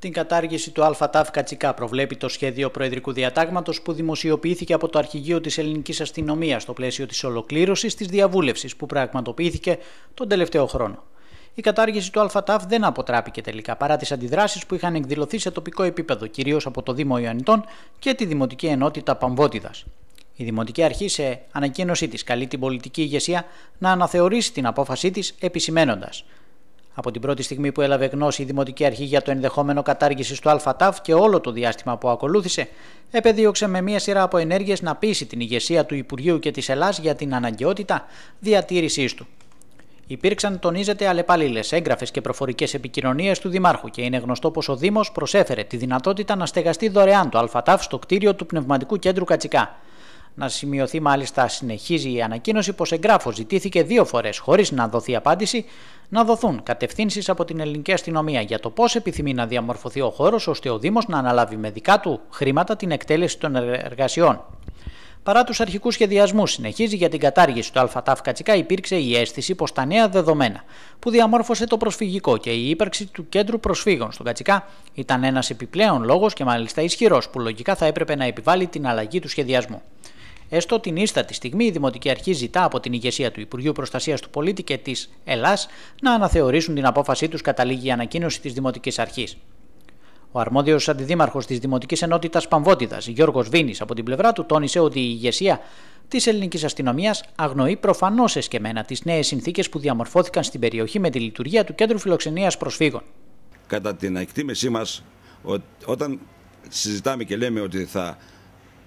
Την κατάργηση του ΑΤΑΦ Κατσικά προβλέπει το σχέδιο Προεδρικού Διατάγματος που δημοσιοποιήθηκε από το Αρχηγείο της Ελληνικής Αστυνομίας στο πλαίσιο της ολοκλήρωσης της διαβούλευσης που πραγματοποιήθηκε τον τελευταίο χρόνο. Η κατάργηση του ΑΤΑΦ δεν αποτράπηκε τελικά παρά τις αντιδράσεις που είχαν εκδηλωθεί σε τοπικό επίπεδο, κυρίως από το Δήμο Ιωαννιτών και τη Δημοτική Ενότητα Παμβότιδα. Η Δημοτική Αρχή σε ανακοίνωσή της καλεί την πολιτική ηγεσία να αναθεωρήσει την απόφασή της, επισημένοντας από την πρώτη στιγμή που έλαβε γνώση η Δημοτική Αρχή για το ενδεχόμενο κατάργησης του ΑΛΦΑΤΑΒ και όλο το διάστημα που ακολούθησε, επεδίωξε με μία σειρά από ενέργειες να πείσει την ηγεσία του Υπουργείου και της Ελλάς για την αναγκαιότητα διατήρησής του. Υπήρξαν, τονίζεται, αλλεπάλληλες έγγραφες και προφορικές επικοινωνίες του Δημάρχου και είναι γνωστό πως ο Δήμος προσέφερε τη δυνατότητα να στεγαστεί δωρεάν το ΑΛΦΑΤΑΒ στο κτίριο του Πνευματικού Κέντρου Κατσικά. Να σημειωθεί μάλιστα συνεχίζει η ανακοίνωση πως εγγράφος ζητήθηκε δύο φορές χωρίς να δοθεί απάντηση να δοθούν κατευθύνσεις από την ελληνική αστυνομία για το πώς επιθυμεί να διαμορφωθεί ο χώρος ώστε ο Δήμος να αναλάβει με δικά του χρήματα την εκτέλεση των εργασιών. Παρά τους αρχικούς σχεδιασμούς, συνεχίζει για την κατάργηση του ΑΤΑΦ Κατσικά, υπήρξε η αίσθηση πως τα νέα δεδομένα που διαμόρφωσε το προσφυγικό και η ύπαρξη του κέντρου προσφύγων στον Κατσικά ήταν ένας επιπλέον λόγος και μάλιστα ισχυρός που λογικά θα έπρεπε να επιβάλλει την αλλαγή του σχεδιασμού. Έστω την ίστατη στιγμή, η Δημοτική Αρχή ζητά από την ηγεσία του Υπουργείου Προστασίας του Πολίτη και της Ελλάς να αναθεωρήσουν την απόφασή τους κατά λίγη ανακοίνωση της Δημοτικής Αρχής. Ο αρμόδιος αντιδήμαρχος της Δημοτικής Ενότητας παμβότητα Γιώργος Βίνης, από την πλευρά του τόνισε ότι η ηγεσία της ελληνικής αστυνομίας αγνοεί προφανώς εσκεμένα τις νέες συνθήκες που διαμορφώθηκαν στην περιοχή με τη λειτουργία του Κέντρου Φιλοξενίας Προσφύγων. Κατά την εκτίμησή μας, όταν συζητάμε και λέμε ότι θα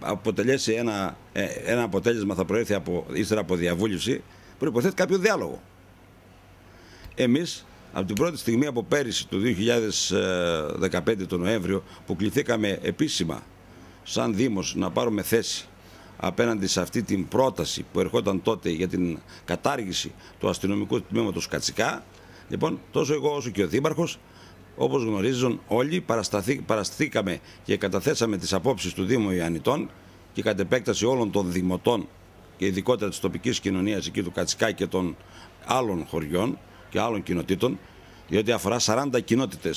αποτελέσει ένα, ε, ένα αποτέλεσμα, θα προέρθει από, ύστερα από διαβούλευση, υποθέτει κάποιο διάλογο. Εμείς από την πρώτη στιγμή από πέρυσι το 2015 τον Νοέμβριο που κληθήκαμε επίσημα σαν Δήμος να πάρουμε θέση απέναντι σε αυτή την πρόταση που ερχόταν τότε για την κατάργηση του αστυνομικού τμήματος Κατσικά λοιπόν τόσο εγώ όσο και ο Δήμαρχος όπως γνωρίζουν όλοι, παραστηθήκαμε και καταθέσαμε τις απόψεις του Δήμου Ιαννητών και κατ' επέκταση όλων των δημοτών και ειδικότερα της τοπικής κοινωνίας εκεί του Κατσικά και των άλλων χωριών και άλλων κοινοτήτων, διότι αφορά 40 κοινότητε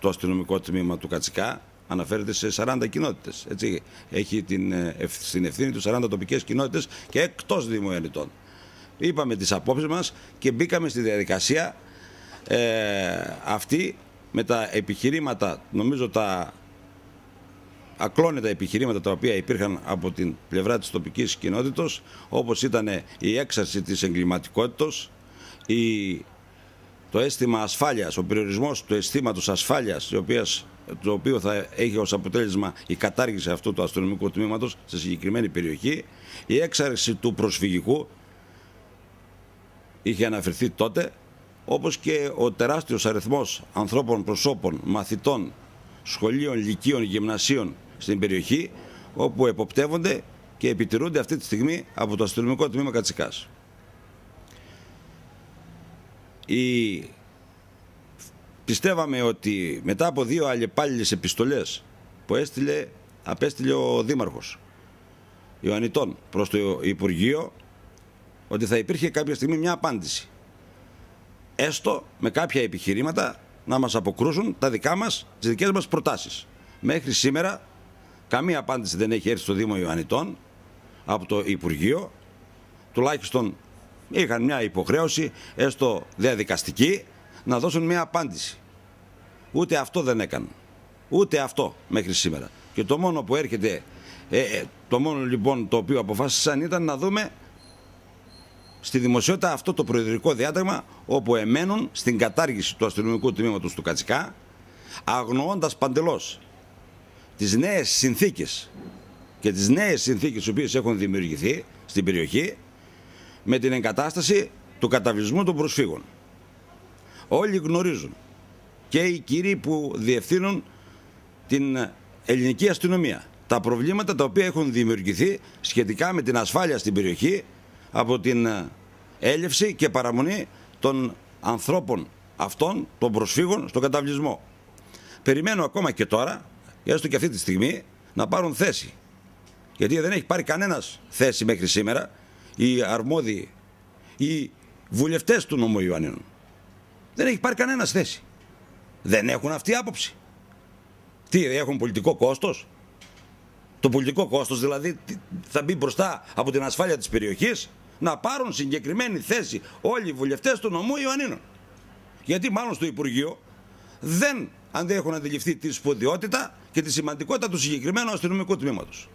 το αστυνομικό τμήμα του Κατσικά, αναφέρεται σε 40 κοινότητε. Έχει την, ε, στην ευθύνη του 40 τοπικές κοινότητες και εκτός Δήμου Ιαννητών. Είπαμε τις απόψεις μας και μπήκαμε στη διαδικασία ε, αυτή με τα επιχειρήματα, νομίζω τα ακλόνητα επιχειρήματα τα οποία υπήρχαν από την πλευρά της τοπικής κοινότητας, όπως ήταν η έξαρση της εγκληματικότητας, η, το αίσθημα ασφάλειας, ο περιορισμός του αισθήματος ασφάλειας, το οποίο θα έχει ως αποτέλεσμα η κατάργηση αυτού του αστυνομικού τμήματος σε συγκεκριμένη περιοχή, η έξαρξη του προσφυγικού είχε αναφερθεί τότε όπως και ο τεράστιος αριθμός ανθρώπων προσώπων, μαθητών, σχολείων, λυκείων, γυμνασίων στην περιοχή, όπου εποπτεύονται και επιτηρούνται αυτή τη στιγμή από το αστυνομικό τμήμα Κατσικάς. Η... Πιστεύαμε ότι μετά από δύο αλλεπάλληλες επιστολές που έστειλε, απέστειλε ο Δήμαρχος Ιωαννητών προς το Υπουργείο ότι θα υπήρχε κάποια στιγμή μια απάντηση έστω με κάποια επιχειρήματα να μας αποκρούσουν τα δικά μας, τις δικές μας προτάσεις. Μέχρι σήμερα καμία απάντηση δεν έχει έρθει στο Δήμο Ιωαννητών από το Υπουργείο. Τουλάχιστον είχαν μια υποχρέωση, έστω διαδικαστική, να δώσουν μια απάντηση. Ούτε αυτό δεν έκαναν. Ούτε αυτό μέχρι σήμερα. Και το μόνο που έρχεται, ε, ε, το μόνο λοιπόν το οποίο αποφάσισαν ήταν να δούμε στη δημοσιότητα αυτό το προεδρικό διάταγμα όπου εμένουν στην κατάργηση του αστυνομικού τμήματος του Κατσικά αγνοώντας παντελώς τις νέες συνθήκες και τις νέες συνθήκες οι οποίες έχουν δημιουργηθεί στην περιοχή με την εγκατάσταση του καταβλισμού των προσφύγων. Όλοι γνωρίζουν και οι κύριοι που διευθύνουν την ελληνική αστυνομία τα προβλήματα τα οποία έχουν δημιουργηθεί σχετικά με την ασφάλεια στην περιοχή από την ε, έλευση και παραμονή των ανθρώπων αυτών, των προσφύγων, στον καταβλισμό. Περιμένω ακόμα και τώρα, έστω και αυτή τη στιγμή, να πάρουν θέση. Γιατί δεν έχει πάρει κανένας θέση μέχρι σήμερα οι αρμόδιοι, οι βουλευτές του νομού Ιωαννίνων. Δεν έχει πάρει κανένας θέση. Δεν έχουν αυτή άποψη. Τι, έχουν πολιτικό κόστος. Το πολιτικό κόστος δηλαδή θα μπει μπροστά από την ασφάλεια της περιοχής να πάρουν συγκεκριμένη θέση όλοι οι βουλευτές του νομού Ιωαννίνων. Γιατί μάλλον στο Υπουργείο δεν αντέχουν να αντιληφθεί τη σπουδαιότητα και τη σημαντικότητα του συγκεκριμένου αστυνομικού τμήματος.